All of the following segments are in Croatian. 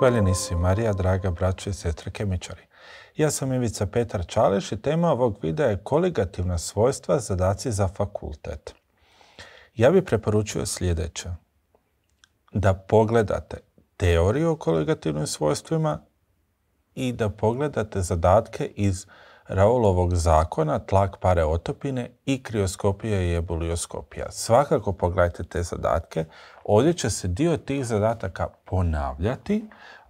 Hvaljeni si Marija, draga braće i sestre kemičari. Ja sam Ivica Petar Čališ i tema ovog videa je kolegativna svojstva zadaci za fakultet. Ja bih preporučio sljedeće. Da pogledate teoriju o koligativnim svojstvima i da pogledate zadatke iz Raulovog zakona, tlak pare otopine i krioskopija i ebulioskopija. Svakako pogledajte te zadatke. Ovdje će se dio tih zadataka ponavljati,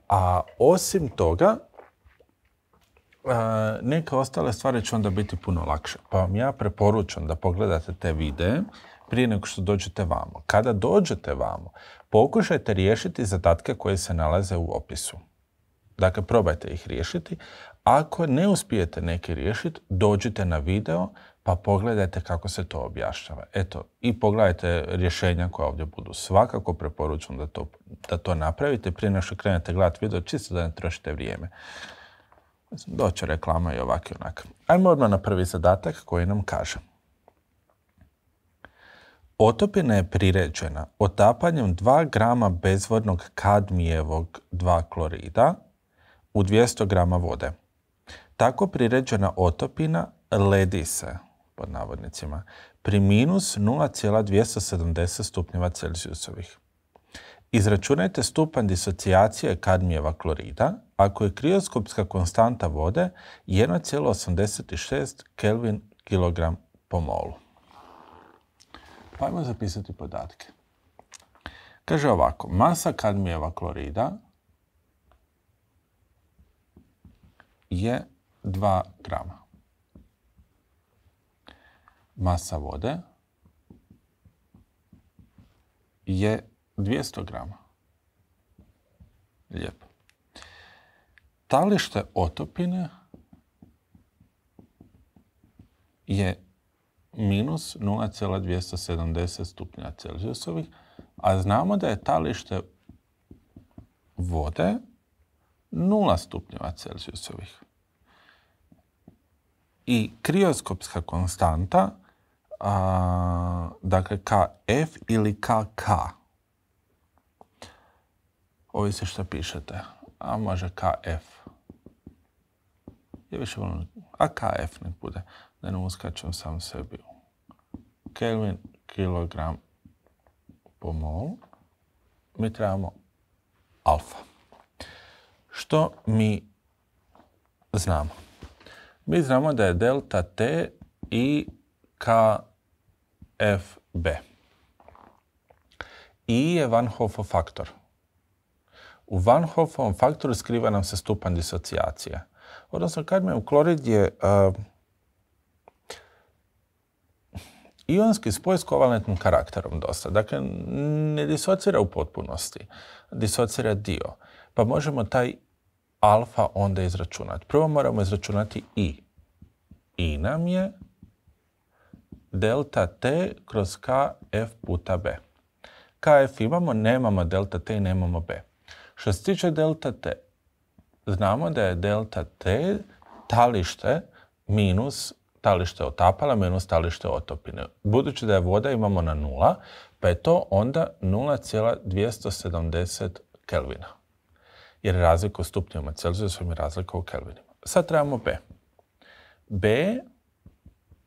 a osim toga, e, neke ostale stvari će onda biti puno lakše. Pa vam ja preporučam da pogledate te videe prije nego što dođete vamo. Kada dođete vamo, pokušajte riješiti zadatke koje se nalaze u opisu. Dakle, probajte ih riješiti, ako ne uspijete neki riješiti, dođite na video pa pogledajte kako se to objašnjava. Eto, i pogledajte rješenja koja ovdje budu. Svakako preporučujem da to, da to napravite prije nego što krenete gledati video, čisto da ne trošite vrijeme. Doće reklama i ovak i onak. Ajmo odmah na prvi zadatak koji nam kaže. Otopina je priređena otapanjem 2 grama bezvodnog kadmijevog 2 klorida u 200 grama vode. Tako priređena otopina ledi se, pod navodnicima, pri minus 0,270 stupnjeva Celzijusovih. Izračunajte stupanj disocijacije kadmijeva klorida, ako je krioskopska konstanta vode 1,86 Kelvin kilogram po molu. Pa ajmo zapisati podatke. Kaže ovako, masa kadmijeva klorida je 2 grama. Masa vode je 200 grama. Lijepo. Talište otopine je minus 0,270 stupnja Celzijusovih, a znamo da je talište vode 0 stupnjeva Celzijusovih i krioskopska konstanta, a, dakle KF ili KK. Ovisi što pišete. A može KF. Je više volim. A KF ne bude. Da ne uskačem sam sebi. Kelvin, kilogram po mol. Mi trebamo alfa. Što mi znamo? Mi znamo da je delta T i KFB. I je Van faktor. U Van Hoffovom faktoru skriva nam se stupan disocijacije. Odnosno, u klorid je uh, ionski spoj s kovalentnim karakterom dosta. Dakle, ne disocira u potpunosti, disocira dio. Pa možemo taj alfa onda izračunati? Prvo moramo izračunati i. I nam je delta t kroz kf puta b. kf imamo, nemamo delta t i nemamo b. Što se tiče delta t, znamo da je delta t talište minus talište otapala minus talište otopine. Budući da je voda imamo na nula, pa je to onda 0,270 kelvina jer razlika u stupnjeva Celzijusom je razlika u Kelvinima. Sad trebamo B. B,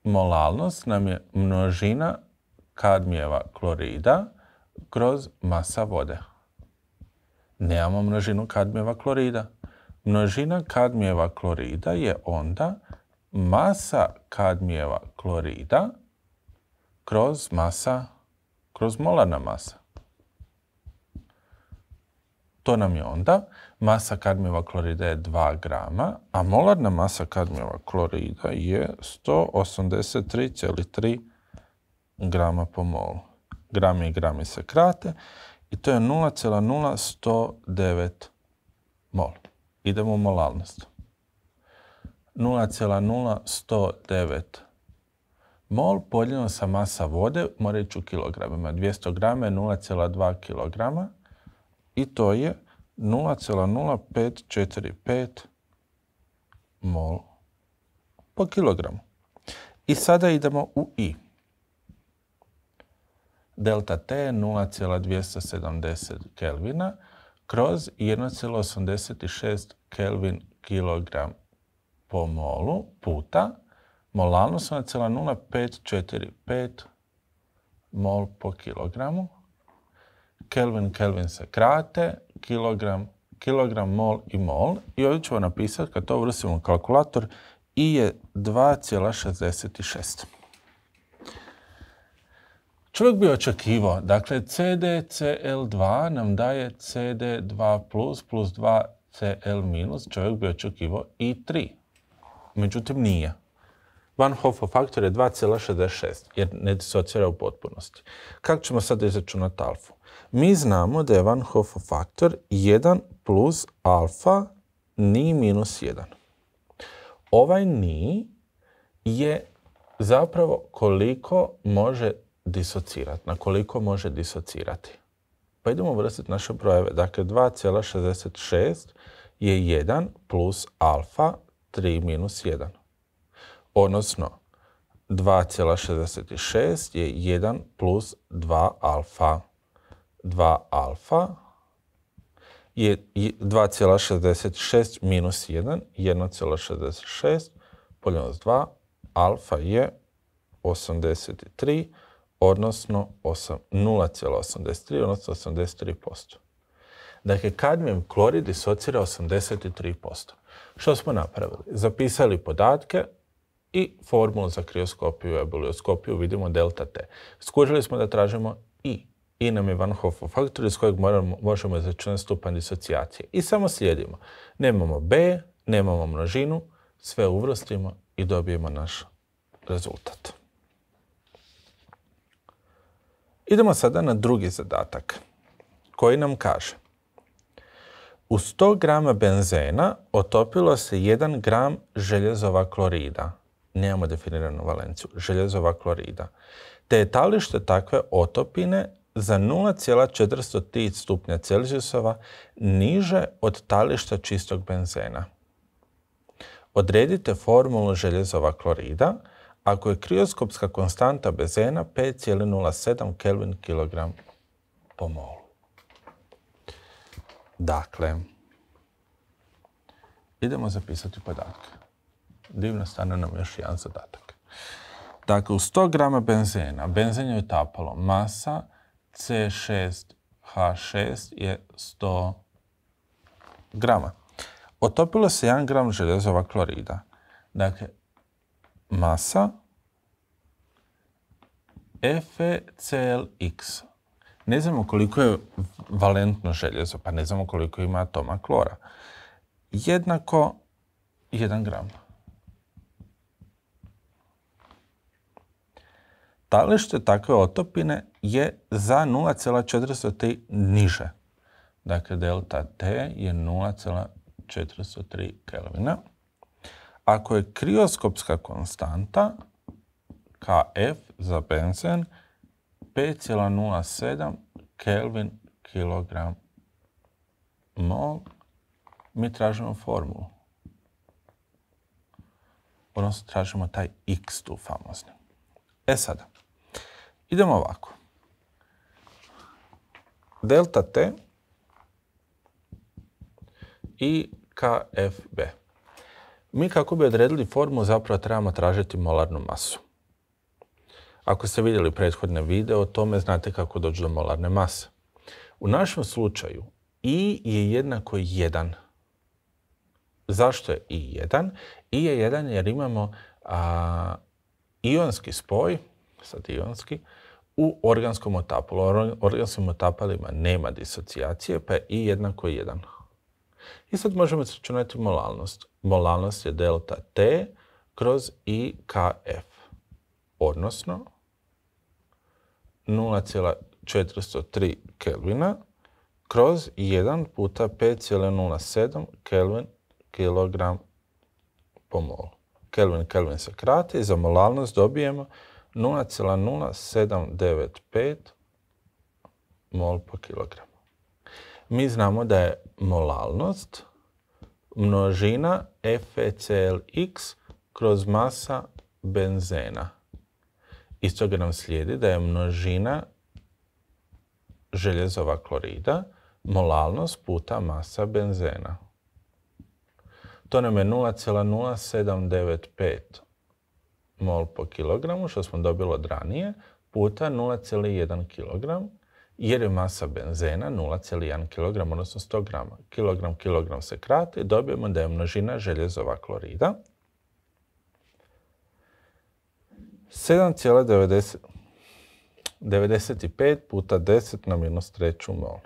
molalnost nam je množina kadmijeva klorida kroz masa vode. Nemamo množinu kadmijeva klorida. Množina kadmijeva klorida je onda masa kadmijeva klorida kroz masa, kroz molarna masa. To nam je onda masa kadmijeva klorida je 2 grama, a molarna masa kadmijeva klorida je 183,3 grama po molu. Grami i grami se krate i to je 0,0109 mol. Idemo u molalnost. 0,0109 mol podijeljeno sa masa vode, morat ću kilogramima. 200 grama je 0,2 kilograma i to je 0,0545 mol po kilogramu. I sada idemo u I. Delta T je 0,270 kelvina kroz 1,86 kelvin kilogram po molu puta molalnost 0,0545 mol po kilogramu Kelvin, Kelvin se krate, kilogram, kilogram, mol i mol. I ovdje ćemo napisati, kad to vrstimo u kalkulator, i je 2,66. Čovjek bi očekivao, dakle CDCl2 nam daje CD2+, plus 2Cl-, minus. čovjek bi očekivao i 3. Međutim, nije. Van Hoffa faktor je 2,66, jer ne disocira u potpunosti. Kako ćemo sad izračunati alfu? mi znamo da je Van Hoffa faktor 1 plus alfa ni minus 1. Ovaj ni je zapravo koliko može disocirati, na koliko može disocirati. Pa idemo vrstiti naše brojeve. Dakle, 2,66 je 1 plus alfa 3 minus 1. Odnosno, 2,66 je 1 plus 2 alfa. 2 alfa je 2,66 minus 1, 1,66 poljenost 2, alfa je 83, odnosno 0,83, odnosno 83%. Dakle, kadmijem klorid disocira 83%. Što smo napravili? Zapisali podatke i formulu za krioskopiju i ebulioskopiju vidimo delta T. Skužili smo da tražimo I i je Vanhoffov faktor iz kojeg možemo izračunati stupanj disocijacije. I samo slijedimo. Nemamo B, nemamo množinu, sve uvrstimo i dobijemo naš rezultat. Idemo sada na drugi zadatak koji nam kaže u 100 grama benzena otopilo se 1 gram željezova klorida. Nemamo definiranu valenciju. Željezova klorida. Te je talište takve otopine za 0,403 stupnja Celzijusova niže od tališta čistog benzena. Odredite formulu željezova klorida ako je krioskopska konstanta benzena 5,07 Kelvin kilogram po molu. Dakle, idemo zapisati podatke. Divno stane nam još jedan zadatak. Dakle, u 100 grama benzena, benzen je tapalo masa C6H6 je 100 grama. Otopilo se 1 gram železova klorida. Dakle, masa FeClX. Ne znamo koliko je valentno željezo, pa ne znamo koliko ima atoma klora. Jednako 1 gram. stalište takve otopine je za 0,403 niže. Dakle, delta T je 0,403 Kelvina. Ako je krioskopska konstanta, Kf za benzen, 5,07 Kelvin kilogram mol, mi tražimo formulu. Odnosno, tražimo taj x tu famozni. E sada, Idemo ovako. Delta T i KFB. Mi kako bi odredili formu zapravo trebamo tražiti molarnu masu. Ako ste vidjeli prethodne video o tome, znate kako dođu do molarne mase. U našem slučaju I je jednako 1. Zašto je I 1? I je 1 jer imamo ionski spoj u organskom otapalu. U organskim otapalima nema disocijacije, pa je i jednako jedan. I sad možemo sračunati molalnost. Molalnost je delta T kroz IKF, odnosno 0,403 Kelvina kroz 1 puta 5,07 Kelvin kilogram po molu. Kelvin, Kelvin se krati i za molalnost dobijemo 0,0795 mol po kilogramu. Mi znamo da je molalnost množina FeClX kroz masa benzena. Iz toga nam slijedi da je množina željezova klorida molalnost puta masa benzena. To nam je 0,0795 mol po kilogramu, što smo dobili od ranije, puta 0,1 kg, jer je masa benzena 0,1 kg, odnosno 100 g. Kilogram, kilogram se krati, dobijemo da je množina željezova klorida 7,95 puta 10 na minus treću mol.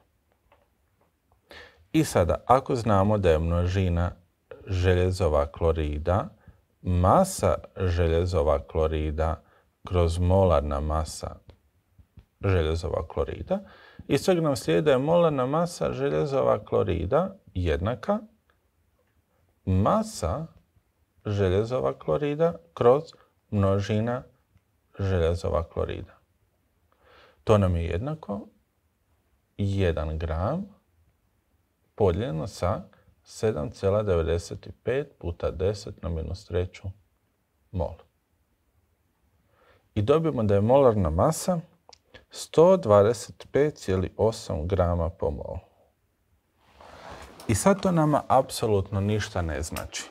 I sada, ako znamo da je množina željezova klorida masa željezova klorida kroz molarna masa željezova klorida. i svega nam slijede je molarna masa željezova klorida jednaka masa željezova klorida kroz množina željezova klorida. To nam je jednako 1 gram podijeljeno sa 7,95 puta 10 na minus treću mol. I dobijemo da je molarna masa 125,8 grama po molu. I sad to nama apsolutno ništa ne znači.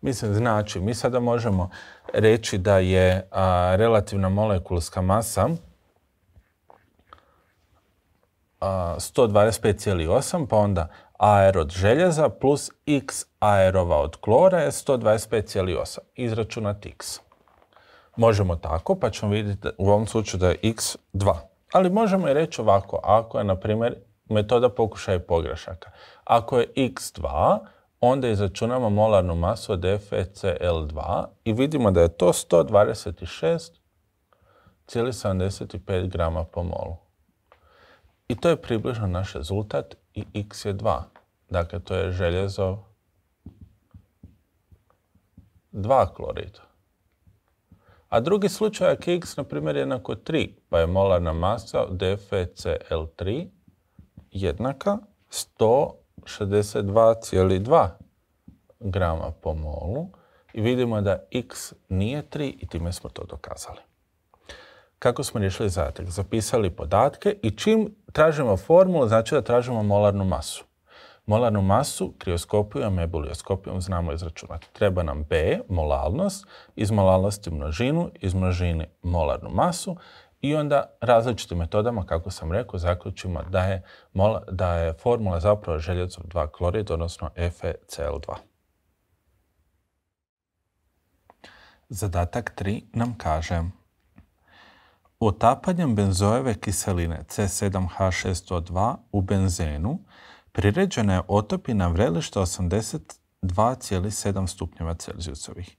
Mislim, znači, mi sada možemo reći da je relativna molekulska masa 125,8, pa onda AR od željeza plus x aerova od klora je 125,8. Izračunati x. Možemo tako, pa ćemo vidjeti u ovom slučaju da je x 2. Ali možemo i reći ovako, ako je, na primjer, metoda pokušaja pogrešaka. Ako je x2, onda izračunamo molarnu masu od fecl 2 i vidimo da je to 126,75 grama po molu. I to je približno naš rezultat i x je 2. Dakle, to je željezo 2 klorida. A drugi slučaj, je x, na primjer, jednako 3, pa je molarna masa DFCl3 jednaka 162,2 grama po molu. I vidimo da x nije 3 i time smo to dokazali. Kako smo rješili zatek? Zapisali podatke i čim tražimo formulu, znači da tražimo molarnu masu. Molarnu masu krioskopijom i ebulioskopijom znamo izračunati. Treba nam B, molalnost, iz molalnosti množinu, iz množine molarnu masu i onda različitim metodama, kako sam rekao, zaključimo da je, formula zapravo željecov 2 klorid, odnosno FeCl2. Zadatak 3 nam kaže Otapanjem benzoeve kiseline c 7 h 6 u benzenu priređena je otopina na vrelište 82,7 stupnjeva Celzijusovih.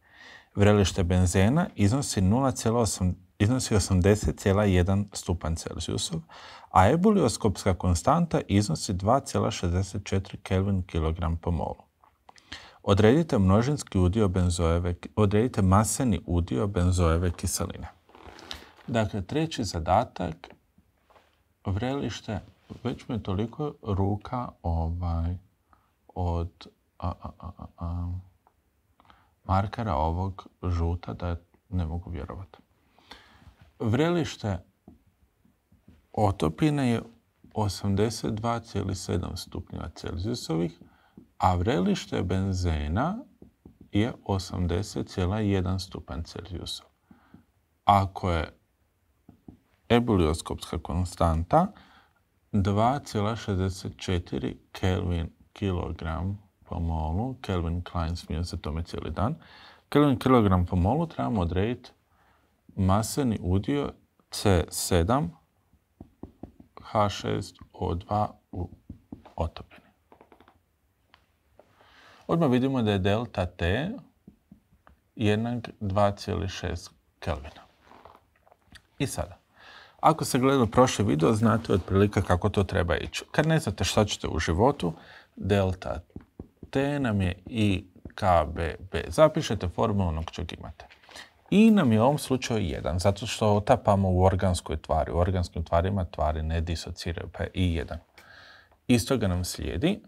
Vrelište benzena iznosi 0,8 iznosi 80,1 stupanj Celzijusov, a ebulioskopska konstanta iznosi 2,64 Kelvin kg po molu. Odredite množinski udio benzoeve odredite maseni udio benzoeve kiseline. Dakle, treći zadatak, vrelište, već mi je toliko ruka ovaj, od a, a, a, markera ovog žuta da ne mogu vjerovati. Vrelište otopine je 82,7 stupnjeva Celzijusovih, a vrelište benzena je 80,1 stupanj Celzijusov. Ako je ebulioskopska konstanta 2,64 Kelvin kilogram po molu. Kelvin Klein smije se tome cijeli dan. Kelvin kilogram po molu trebamo odrediti maseni udio C7 H6O2 u otopini. Odmah vidimo da je delta T jednak 2,6 Kelvina. I sada, ako ste gledali prošli video, znate otprilike kako to treba ići. Kad ne znate što ćete u životu, delta T nam je i KBB. Zapišete formulu onog čeg imate. I nam je u ovom slučaju jedan, zato što otapamo u organskoj tvari. U organskim tvarima tvari ne disociraju, pa je i 1. Isto ga nam slijedi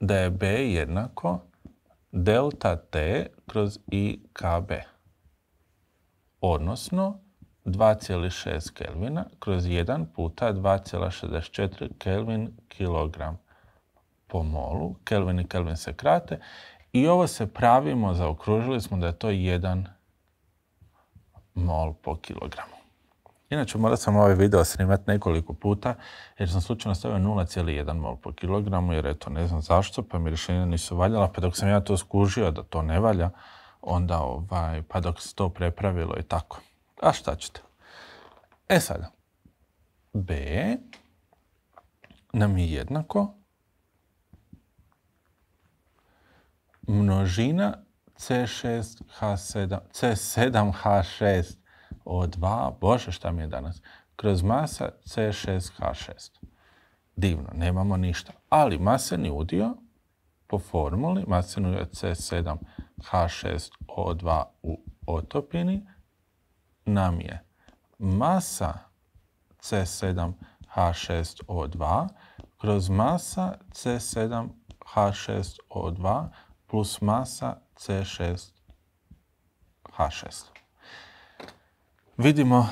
da je B jednako delta T kroz i KB. Odnosno, 2,6 kelvina kroz 1 puta 2,64 kelvin kilogram po molu. Kelvin i kelvin se krate. I ovo se pravimo, zaokružili smo da je to 1 mol po kilogramu. Inače, morao sam ovaj video snimati nekoliko puta, jer sam slučajno stavio 0,1 mol po kilogramu, jer eto, ne znam zašto, pa mi rješenja nisu valjala, pa dok sam ja to skužio da to ne valja, onda ovaj, pa dok se to prepravilo i tako. A šta ćete? E sada, b nam je jednako množina C6H7, C7H6 o 2, bože šta mi je danas, kroz masa C6H6. Divno, nemamo ništa. Ali maseni udio po formuli, maseni udio C7H6O2 u otopini nam je masa C7H6O2 kroz masa C7H6O2 plus masa C6H6. Vidimo,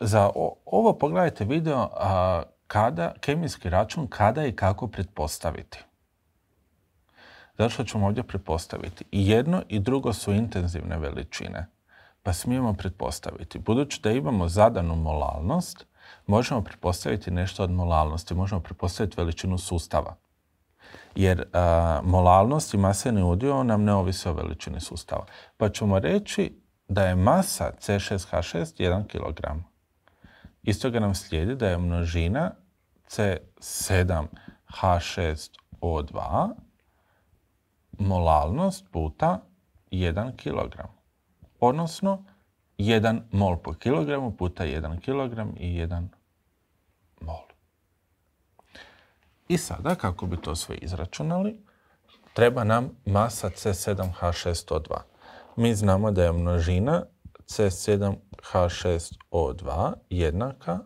za ovo pogledajte video kada, kemijski račun kada i kako pretpostaviti. Zašto ćemo ovdje pretpostaviti. jedno i drugo su intenzivne veličine pa smijemo pretpostaviti. Budući da imamo zadanu molalnost, možemo pretpostaviti nešto od molalnosti, možemo pretpostaviti veličinu sustava. Jer a, e, molalnost i maseni udio nam ne ovise o veličini sustava. Pa ćemo reći da je masa C6H6 1 kg. Istoga nam slijedi da je množina C7H6O2 molalnost puta 1 kg odnosno 1 mol po kilogramu puta 1 kilogram i 1 mol. I sada, kako bi to sve izračunali, treba nam masa C7H6O2. Mi znamo da je množina C7H6O2 jednaka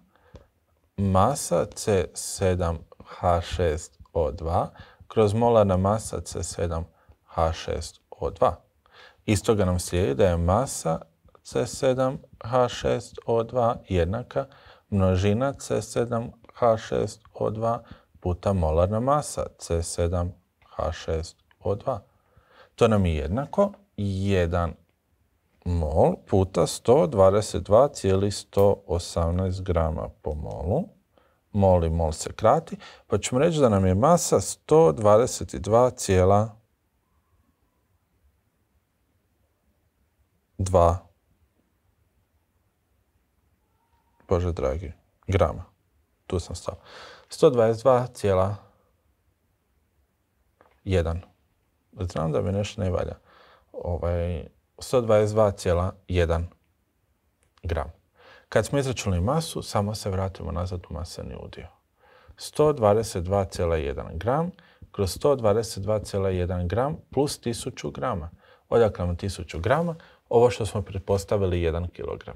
masa C7H6O2 kroz molarna masa C7H6O2. Iz toga nam slijedi da je masa C7H6O2 jednaka množina C7H6O2 puta molarna masa C7H6O2. To nam je jednako 1 mol puta 122,118 grama po molu. Mol i mol se krati, pa ćemo reći da nam je masa 122,118 2 Bože dragi, grama. Tu sam stao. 122,1. Znam da mi nešto ne valja. Ovaj, 122,1 gram. Kad smo izračunali masu, samo se vratimo nazad u masani udio. 122,1 gram kroz 122,1 gram plus 1000 grama. Odakle vam 1000 grama? ovo što smo pretpostavili 1 kg.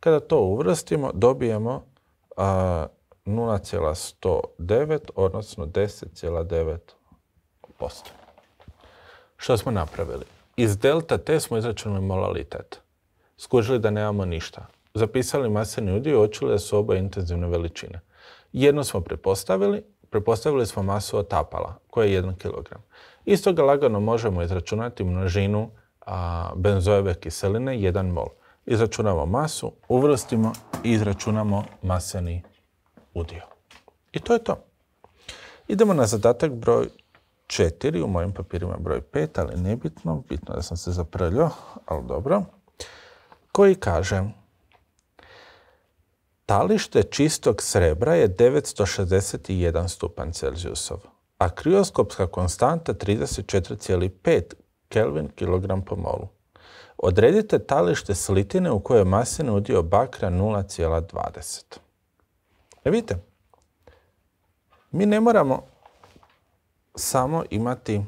Kada to uvrstimo, dobijemo 0,109, odnosno 10,9%. Što smo napravili? Iz delta T smo izračunali molalitet. Skužili da nemamo ništa. Zapisali maseni udio i očili da su oba intenzivne veličine. Jedno smo pretpostavili. prepostavili smo masu otapala, koja je 1 kg. istoga lagano možemo izračunati množinu a, benzoeve kiseline 1 mol. Izračunamo masu, uvrstimo i izračunamo maseni udio. I to je to. Idemo na zadatak broj 4, u mojim papirima broj 5, ali nebitno, bitno da sam se zaprljao, ali dobro, koji kaže Talište čistog srebra je 961 stupan Celzijusov, a krioskopska konstanta 34,5 Kelvin kilogram po molu. Odredite talište slitine u kojoj je masine udio bakra 0,20. E vidite, mi ne moramo samo imati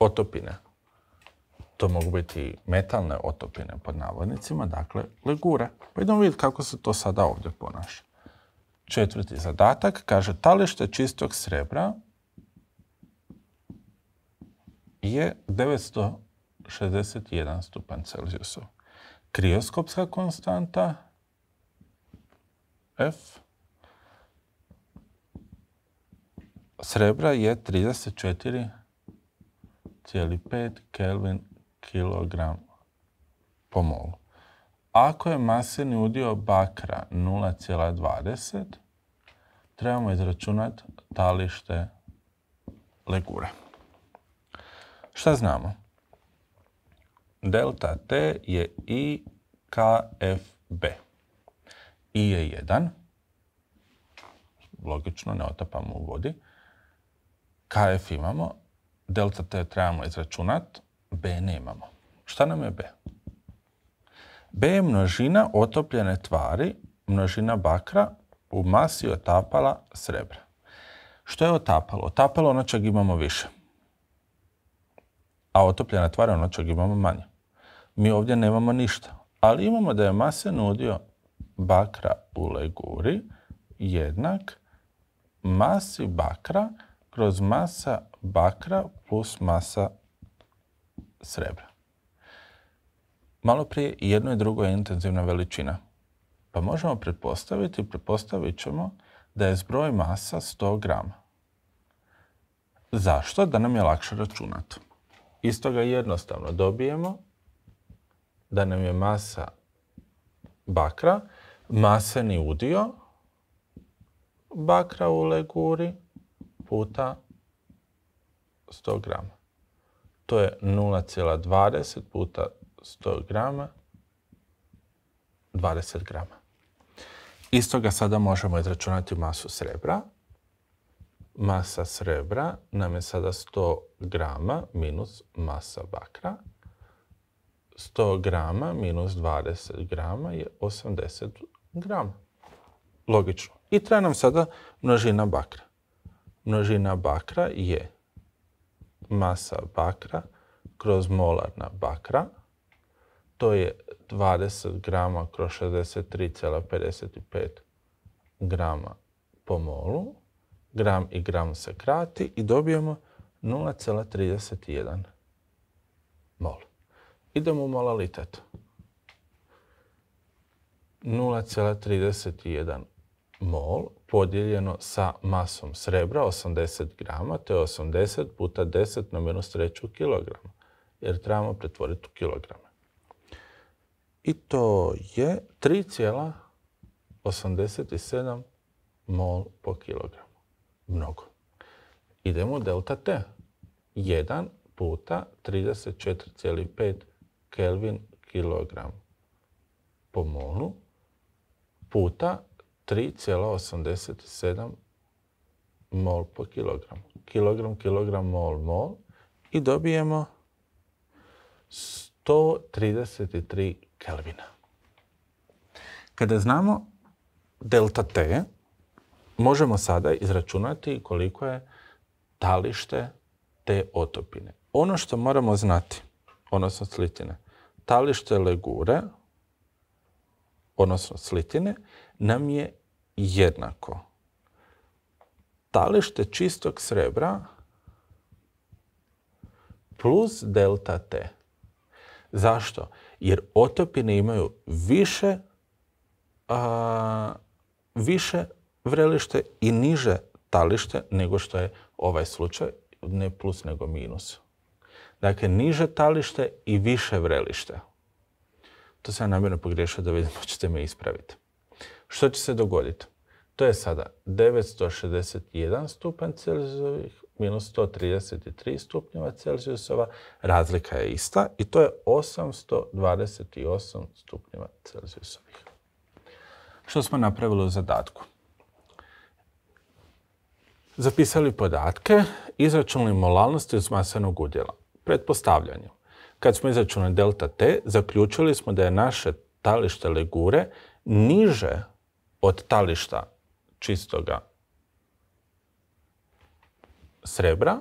otopine. To mogu biti metalne otopine pod navodnicima, dakle legure. Pa idemo vidjeti kako se to sada ovdje ponaša. Četvrti zadatak kaže talište čistog srebra je 961 stupanj Celsjusov. Krioskopska konstanta F srebra je 34,5 Kelvin kilogram po molu. Ako je maseni udio bakra 0,20, trebamo izračunati talište legura. Šta znamo? Delta t je i B. i je 1. Logično, ne otapamo u vodi. kf imamo. Delta t trebamo izračunati. b nemamo. Šta nam je b? b je množina otopljene tvari, množina bakra u masi otapala srebra. Što je otapalo? Otapalo ono čeg imamo više a otopljena ono čeg imamo manje. Mi ovdje nemamo ništa, ali imamo da je mase nudio bakra u leguri jednak masi bakra kroz masa bakra plus masa srebra. Malo prije jedno i drugo je intenzivna veličina. Pa možemo pretpostaviti, pretpostavit ćemo da je zbroj masa 100 grama. Zašto? Da nam je lakše računati. Iz toga jednostavno dobijemo da nam je masa bakra, maseni udio bakra u leguri puta 100 grama. To je 0,20 puta 100 grama, 20 grama. Iz toga sada možemo izračunati masu srebra, masa srebra nam je sada 100 grama minus masa bakra. 100 grama minus 20 grama je 80 grama. Logično. I treba nam sada množina bakra. Množina bakra je masa bakra kroz molarna bakra. To je 20 grama kroz 63,55 grama po molu gram i gram se krati i dobijemo 0,31 mol. Idemo u molalitet. 0,31 mol podijeljeno sa masom srebra 80 grama, to je 80 puta 10 na minus treću kilograma, jer trebamo pretvoriti u kilograme. I to je 3,87 mol po kilogramu mnogo. Idemo delta T. 1 puta 34,5 Kelvin kilogram po molu puta 3,87 mol po kilogramu. Kilogram, kilogram, mol, mol. I dobijemo 133 Kelvina. Kada znamo delta T, možemo sada izračunati koliko je talište te otopine. Ono što moramo znati, odnosno slitine, talište legure, odnosno slitine, nam je jednako. Talište čistog srebra plus delta T. Zašto? Jer otopine imaju više, više vrelište i niže talište nego što je ovaj slučaj, ne plus nego minus. Dakle, niže talište i više vrelište. To sam namjerno pogriješio da vidimo pa ćete me ispraviti. Što će se dogoditi? To je sada 961 stupanj celzijusovih minus 133 stupnjeva Celzijusova. Razlika je ista i to je 828 stupnjeva Celzijusovih. Što smo napravili u zadatku? Zapisali podatke, izračunali molalnosti uz masenog udjela. Pretpostavljanje. Kad smo izračunali delta t, zaključili smo da je naše talište legure niže od tališta čistoga srebra.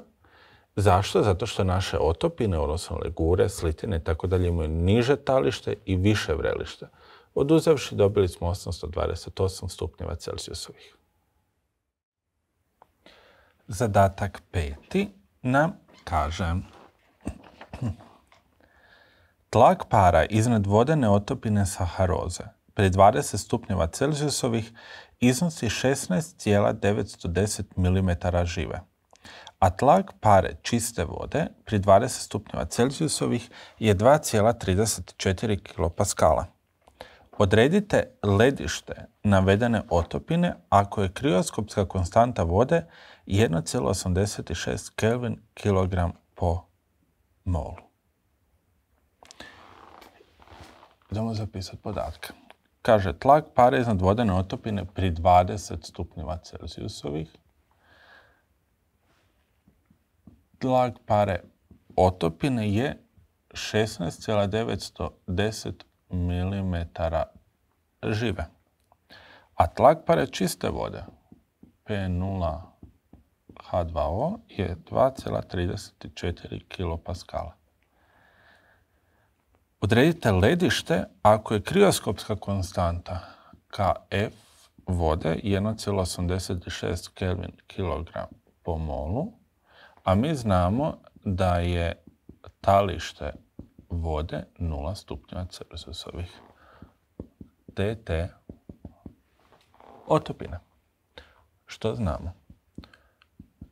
Zašto? Zato što naše otopine, odnosno legure, slitine i tako dalje imaju niže talište i više vrelište. Oduzevši dobili smo 828 stupnjeva Celsijusovih zadatak peti nam kaže Tlak para iznad vodene otopine saharoze pri 20 stupnjeva Celzijusovih iznosi 16,910 mm žive, a tlak pare čiste vode pri 20 stupnjeva Celzijusovih je 2,34 kilopaskala. Odredite ledište navedene otopine ako je krioskopska konstanta vode 1,86 Kelvin kilogram po molu. Idemo zapisati podatke. Kaže, tlak pare iznad vodene otopine pri 20 stupnjeva Celzijusovih. Tlak pare otopine je 16,910 mm žive. A tlak pare čiste vode, P0 H2O je 2,34 kilopaskala. Odredite ledište ako je krioskopska konstanta Kf vode 1,86 Kelvin kilogram po molu, a mi znamo da je talište vode 0 stupnjeva Celsusovih TT otopina. Što znamo?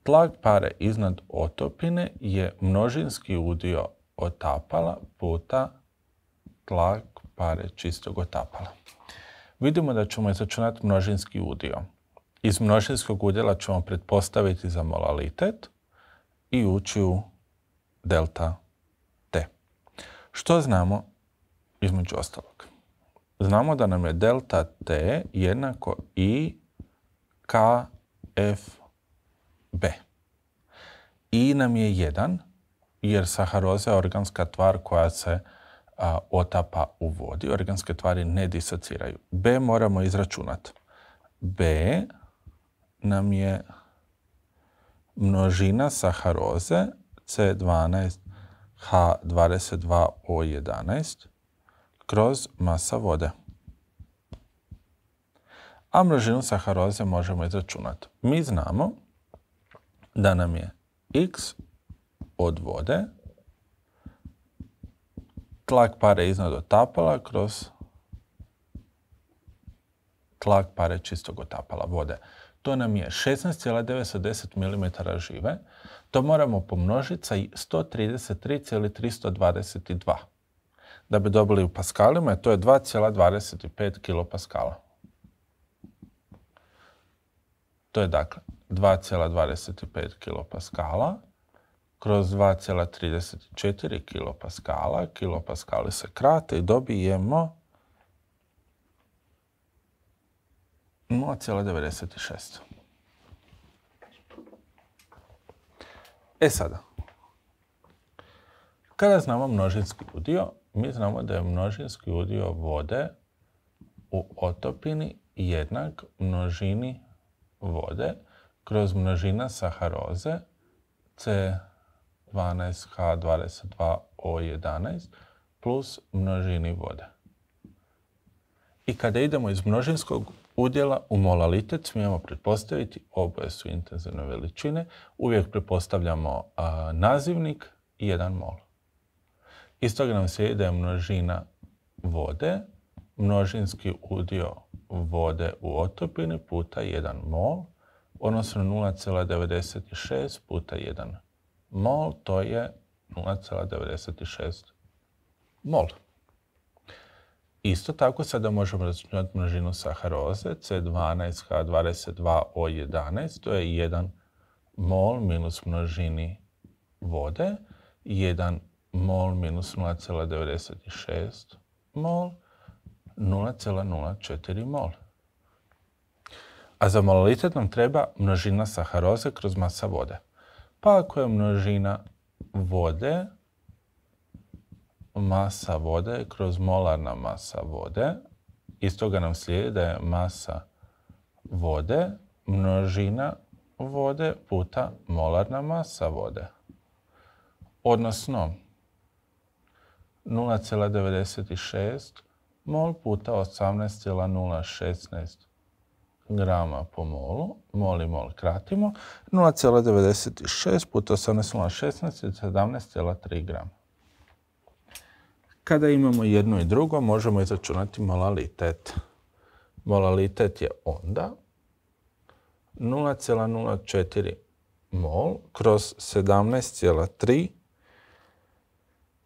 Tlak pare iznad otopine je množinski udio otapala puta tlak pare čistog otapala. Vidimo da ćemo izračunati množinski udio. Iz množinskog udjela ćemo pretpostaviti za molalitet i ući u delta T. Što znamo između ostalog? Znamo da nam je delta T jednako i KF B. I nam je jedan, jer saharoza je organska tvar koja se otapa u vodi. Organske tvari ne disociraju. B moramo izračunati. B nam je množina saharoze C12H22O11 kroz masa vode. A množinu saharoze možemo izračunati. Mi znamo da nam je x od vode tlak pare iznad otapala kroz tlak pare čistog otapala vode. To nam je 16,910 mm žive. To moramo pomnožiti sa 133,322. Da bi dobili u paskalima, to je 2,25 kilopaskala. To je dakle 2,25 kilopaskala kroz 2,34 kilopaskala. Kilopaskali se krate i dobijemo 0,96. E sada, kada znamo množinski udio, mi znamo da je množinski udio vode u otopini jednak množini vode kroz množina saharoze C12H22O11 plus množini vode. I kada idemo iz množinskog udjela u molalitet, smijemo pretpostaviti, oboje su intenzivne veličine, uvijek pretpostavljamo nazivnik i jedan mol. Iz toga nam se ide množina vode, množinski udio vode u otopini puta 1 mol odnosno 0,96 puta 1 mol, to je 0,96 mol. Isto tako sada možemo računati množinu saharoze, C12H22O11, to je 1 mol minus množini vode, 1 mol minus 0,96 mol, 0,04 mol. A za mololitet nam treba množina saharoze kroz masa vode. Pa ako je množina vode, masa vode kroz molarna masa vode, iz toga nam slijedi da je masa vode množina vode puta molarna masa vode. Odnosno, 0,96 mol puta 18,016 grama po molu, i mol kratimo, 0,96 puta 18,16 je 17,3 grama. Kada imamo jedno i drugo, možemo izračunati molalitet. Molalitet je onda 0,04 mol kroz 17,3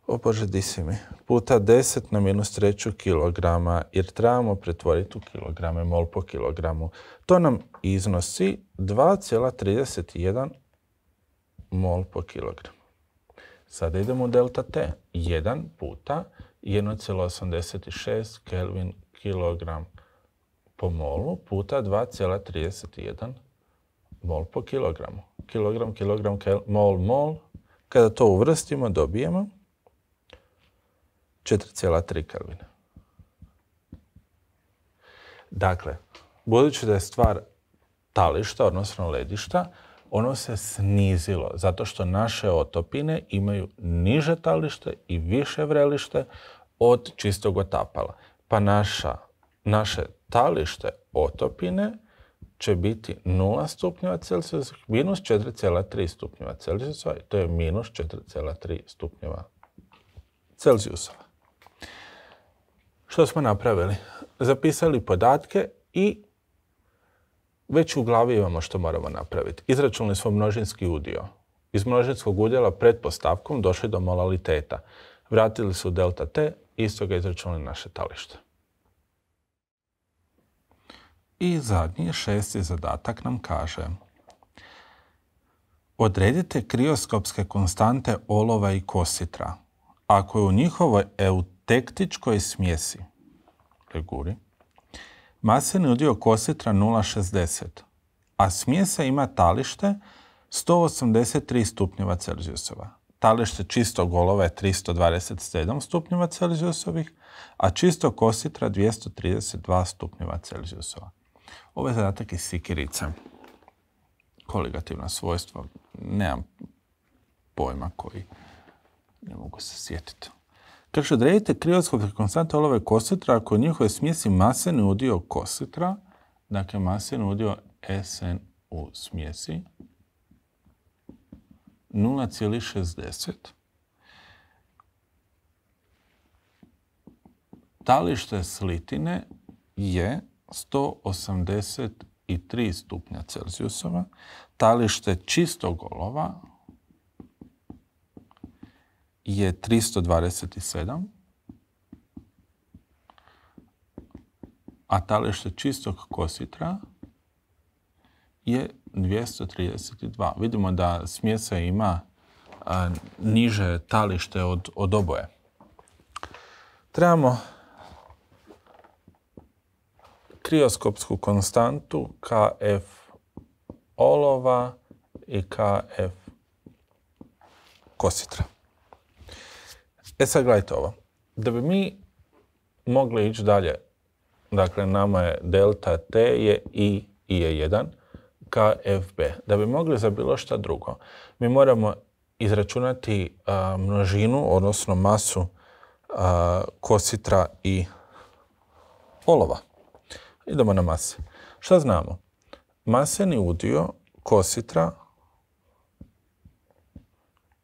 o Bože, mi? Puta 10 na minus treću kilograma, jer trebamo pretvoriti u kilograme, mol po kilogramu. To nam iznosi 2,31 mol po kilogramu. Sada idemo u delta T. 1 puta 1,86 kelvin kilogram po molu puta 2,31 mol po kilogramu. Kilogram, kilogram, mol, mol. Kada to uvrstimo, dobijemo 4,3 Kelvina. Dakle, budući da je stvar tališta, odnosno ledišta, ono se snizilo zato što naše otopine imaju niže talište i više vrelište od čistog otapala. Pa naša, naše talište otopine će biti 0 stupnjeva minus 4,3 stupnjeva i to je minus 4,3 stupnjeva što smo napravili? Zapisali podatke i već u glavi imamo što moramo napraviti. Izračunali smo množinski udio. Iz množinskog udjela pretpostavkom došli do molaliteta. Vratili su delta t i isto ga izračunali naše talište. I zadnji šesti zadatak nam kaže Odredite krioskopske konstante olova i kositra. Ako je u njihovoj eut tektičkoj smjesi leguri maseni udio kositra 0,60, a smjesa ima talište 183 stupnjeva Celzijusova. Talište čistog olova je 327 stupnjeva Celzijusovih, a čisto kositra 232 stupnjeva Celzijusova. Ovo je zadatak iz sikirica. Koligativna svojstva, nemam pojma koji ne mogu se sjetiti. Kaže, odredite krioskovske konstante olove kositra ako njihove smjesi maseni udio kositra, dakle maseni udio SN u smjesi, 0,60. Talište slitine je 183 stupnja Celsjusova. talište čistog olova je 327, a talište čistog kositra je 232. Vidimo da smjesa ima niže talište od, od oboje. Trebamo krioskopsku konstantu KF olova i KF kositra. E sad gledajte ovo. Da bi mi mogli ići dalje, dakle nama je delta T je I, I je 1, KFB. Da bi mogli za bilo šta drugo, mi moramo izračunati množinu, odnosno masu kositra i olova. Idemo na mase. Šta znamo? Maseni udio kositra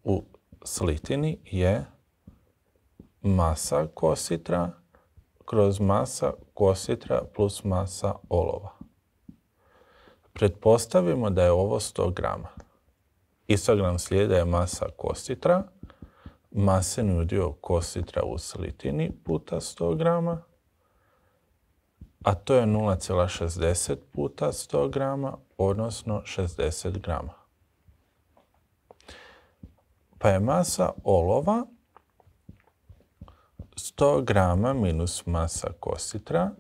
u slitini je masa kositra kroz masa kositra plus masa olova. Pretpostavimo da je ovo 100 grama. Istogram slijeda je masa kositra, masen udio kositra u slitini puta 100 grama, a to je 0,60 puta 100 grama, odnosno 60 grama. Pa je masa olova 100 grama minus masa kositra,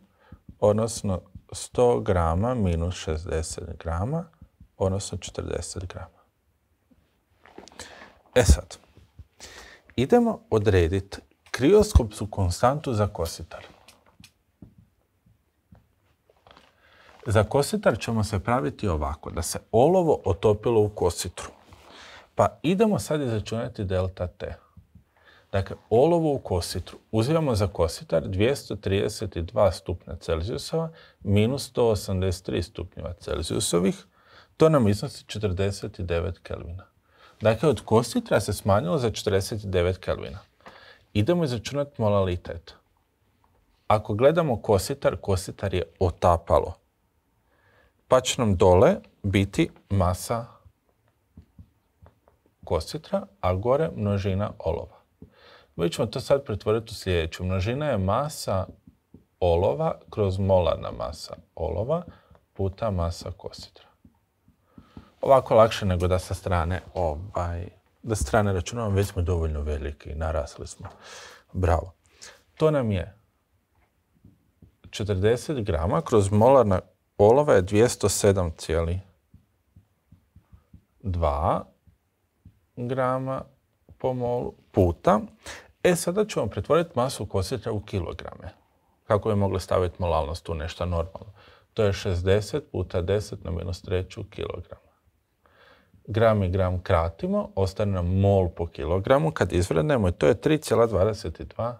odnosno 100 grama minus 60 grama, odnosno 40 grama. E sad, idemo odrediti krioskopsku konstantu za kositar. Za kositar ćemo se praviti ovako, da se olovo otopilo u kositru. Pa idemo sad izračunati delta T. Dakle, olovo u kositru. Uzimamo za kositar 232 stupnja Celzijusova minus 183 stupnjeva Celzijusovih. To nam iznosi 49 kelvina. Dakle, od kositra se smanjilo za 49 kelvina. Idemo izračunati molalitet. Ako gledamo kositar, kositar je otapalo. Pa će nam dole biti masa kositra, a gore množina olova. Mi ćemo to sad pretvoriti u sljedeću. Množina je masa olova kroz molarna masa olova puta masa kositra. Ovako lakše nego da sa strane ovaj, da strane računamo, već smo dovoljno veliki, narasli smo. Bravo. To nam je 40 grama kroz molarna olova je 207,2 grama po molu puta E, sada ćemo pretvoriti masu kosjeća u kilograme. Kako bi mogli staviti molalnost u nešto normalno? To je 60 puta 10 na minus treću kilograma. Gram i gram kratimo, ostane nam mol po kilogramu. Kad izvrednemo, to je 3,22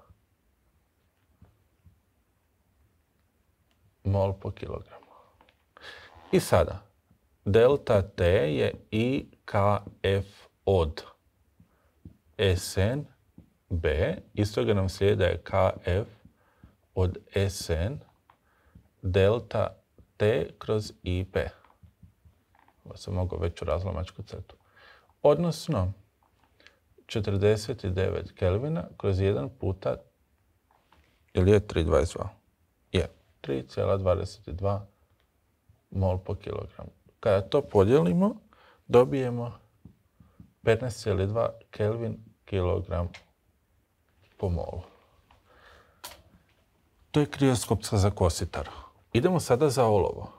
mol po kilogramu. I sada, delta T je IKF od e SN B, iz toga nam slijede da je KF od e, SN delta T kroz IP. Ovo sam mogao već u razlomačku crtu. Odnosno, 49 Kelvina kroz 1 puta, ili je 3,22? Je, 3,22 mol po kilogramu. Kada to podijelimo, dobijemo 15,2 Kelvin kilogram molu. To je krioskopca za kositar. Idemo sada za olovo.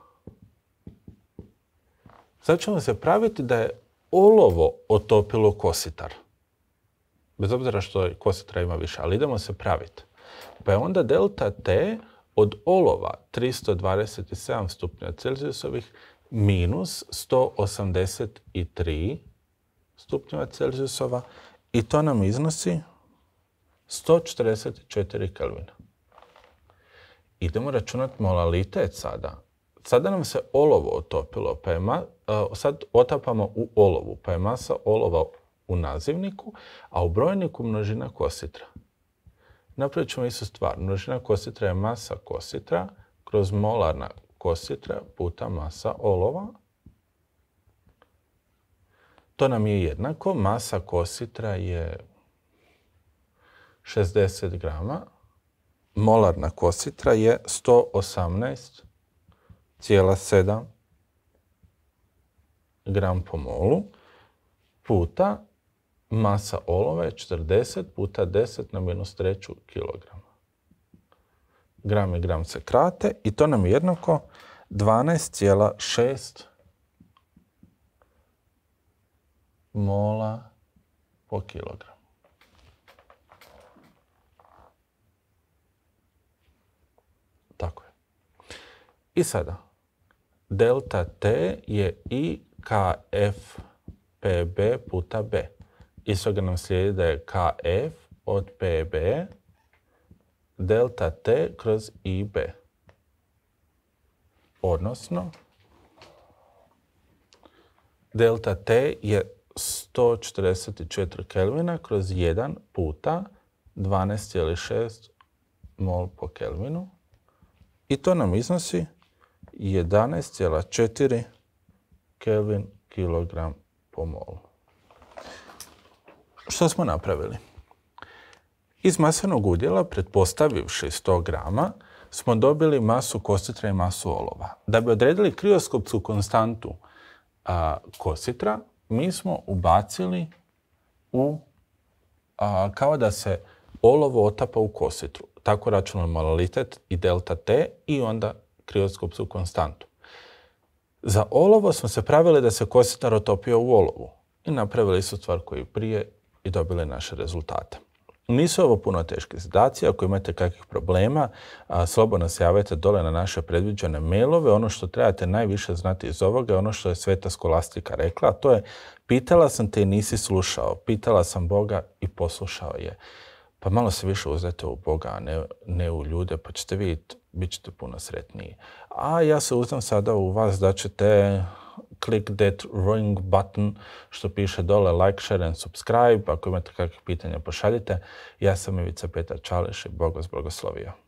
Sad ćemo se praviti da je olovo otopilo kositar. Bez obzira što kositra ima više, ali idemo se praviti. Pa je onda delta T od olova 327 stupnja Celzijusovih minus 183 stupnjeva Celzijusova i to nam iznosi 144 kelvina. Idemo računati molalitet sada. Sada nam se olovo otopilo, pa je e, sad otapamo u olovu, pa je masa olova u nazivniku, a u brojniku množina kositra. Napravit ćemo istu stvar. Množina kositra je masa kositra kroz molarna kositra puta masa olova. To nam je jednako. Masa kositra je 60 grama, molarna kositra je 118,7 gram po molu puta masa olova je 40 puta 10 na minus treću kilograma. Gram i gram se krate i to nam je jednako 12,6 mola po kilogramu. I sada, delta t je i kf pb puta b. Iz toga nam slijedi da je kf od pb delta t kroz ib. Odnosno, delta t je 144 kelvina kroz 1 puta 12,6 mol po kelvinu. I to nam iznosi 11,4 Kelvin kilogram po molu. Što smo napravili? Iz masenog udjela, pretpostavivši 100 grama, smo dobili masu kositra i masu olova. Da bi odredili krioskopsku konstantu a, kositra, mi smo ubacili u, kao da se olovo otapa u kositru. Tako računamo molalitet i delta T i onda krioskopsku konstantu. Za olovo smo se pravili da se kositar otopio u olovu i napravili su stvar koju prije i dobili naše rezultate. Nisu ovo puno teške zadaci, ako imate kakvih problema, slobodno se javite dole na naše predviđene mailove. Ono što trebate najviše znati iz ovoga je ono što je Sveta Skolastika rekla, a to je pitala sam te i nisi slušao, pitala sam Boga i poslušao je. Pa malo se više uzete u Boga, a ne, ne u ljude, pa ćete vidjeti bit ćete puno sretniji. A ja se uznam sada u vas da ćete click that ring button što piše dole like, share and subscribe. Ako imate kakve pitanja pošaljite. Ja sam Ivica Petar Čališ i Bog vas blagoslovio.